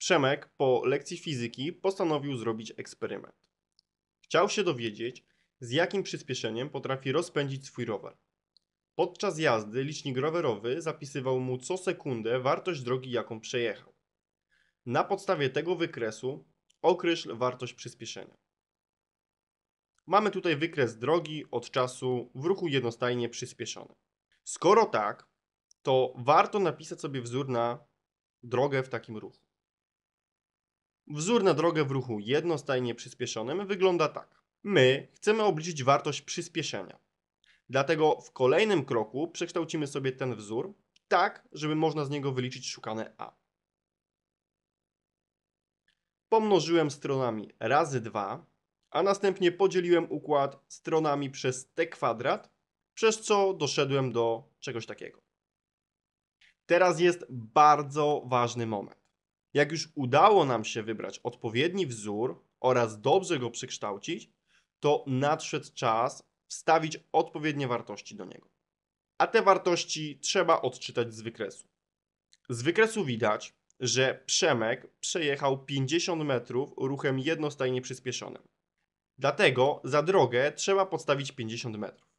Przemek po lekcji fizyki postanowił zrobić eksperyment. Chciał się dowiedzieć, z jakim przyspieszeniem potrafi rozpędzić swój rower. Podczas jazdy licznik rowerowy zapisywał mu co sekundę wartość drogi, jaką przejechał. Na podstawie tego wykresu określ wartość przyspieszenia. Mamy tutaj wykres drogi od czasu w ruchu jednostajnie przyspieszony. Skoro tak, to warto napisać sobie wzór na drogę w takim ruchu. Wzór na drogę w ruchu jednostajnie przyspieszonym wygląda tak. My chcemy obliczyć wartość przyspieszenia. Dlatego w kolejnym kroku przekształcimy sobie ten wzór tak, żeby można z niego wyliczyć szukane A. Pomnożyłem stronami razy 2, a następnie podzieliłem układ stronami przez t kwadrat, przez co doszedłem do czegoś takiego. Teraz jest bardzo ważny moment. Jak już udało nam się wybrać odpowiedni wzór oraz dobrze go przekształcić, to nadszedł czas wstawić odpowiednie wartości do niego. A te wartości trzeba odczytać z wykresu. Z wykresu widać, że Przemek przejechał 50 metrów ruchem jednostajnie przyspieszonym. Dlatego za drogę trzeba podstawić 50 metrów.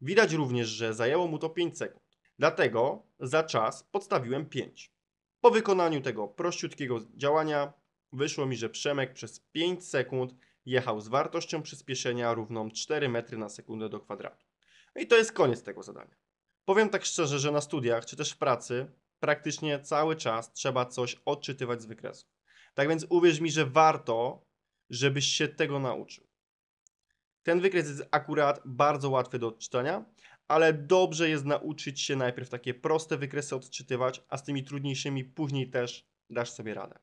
Widać również, że zajęło mu to 5 sekund. Dlatego za czas podstawiłem 5. Po wykonaniu tego prościutkiego działania wyszło mi, że Przemek przez 5 sekund jechał z wartością przyspieszenia równą 4 metry na sekundę do kwadratu. I to jest koniec tego zadania. Powiem tak szczerze, że na studiach czy też w pracy praktycznie cały czas trzeba coś odczytywać z wykresu. Tak więc uwierz mi, że warto, żebyś się tego nauczył. Ten wykres jest akurat bardzo łatwy do odczytania, ale dobrze jest nauczyć się najpierw takie proste wykresy odczytywać, a z tymi trudniejszymi później też dasz sobie radę.